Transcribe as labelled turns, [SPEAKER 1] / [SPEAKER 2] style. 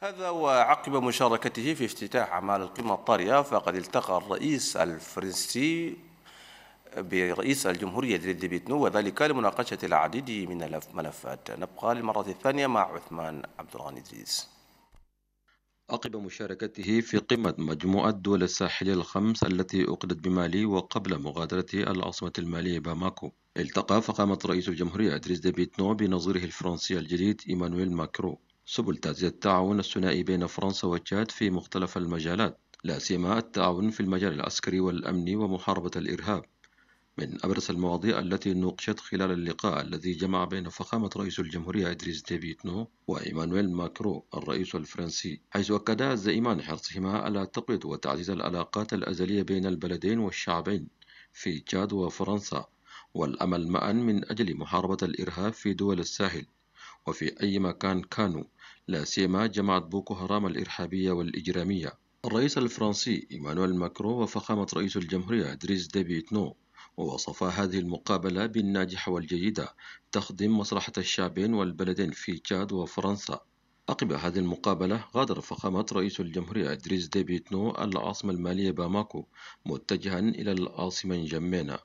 [SPEAKER 1] هذا وعقب مشاركته في افتتاح أعمال القمة الطارئة فقد التقى الرئيس الفرنسي برئيس الجمهورية دريد بيتنو وذلك لمناقشة العديد من الملفات نبقى للمرة الثانية مع عثمان عبد الغني دريس عقب مشاركته
[SPEAKER 2] في قمة مجموعة دول الساحل الخمس التي أقدت بمالي وقبل مغادرة العاصمة المالية باماكو التقى فقامت رئيس الجمهورية إدريس ديبيتنو بنظيره الفرنسي الجديد إيمانويل ماكرو سبل تعزيز التعاون الثنائي بين فرنسا وتشاد في مختلف المجالات لا سيما التعاون في المجال العسكري والأمني ومحاربة الإرهاب من أبرز المواضيع التي نوقشت خلال اللقاء الذي جمع بين فخامة رئيس الجمهورية إدريس ديبيتنو وإيمانويل ماكرو الرئيس الفرنسي حيث أكدا الزئيمان حرصهما على تقوية وتعزيز العلاقات الأزلية بين البلدين والشعبين في تشاد وفرنسا والأمل معا من أجل محاربة الإرهاب في دول الساحل وفي أي مكان كانوا لا سيما جماعة بوكو هرام الإرهابية والإجرامية الرئيس الفرنسي إيمانويل ماكرو وفخامة رئيس الجمهورية إدريس ديبيتنو ووصفا هذه المقابلة بالناجحة والجيدة تخدم مصلحة الشعبين والبلدين في تشاد وفرنسا عقب هذه المقابلة غادر فخامة رئيس الجمهورية إدريس ديبيتنو العاصمة المالية باماكو متجها إلى العاصمة نجمينا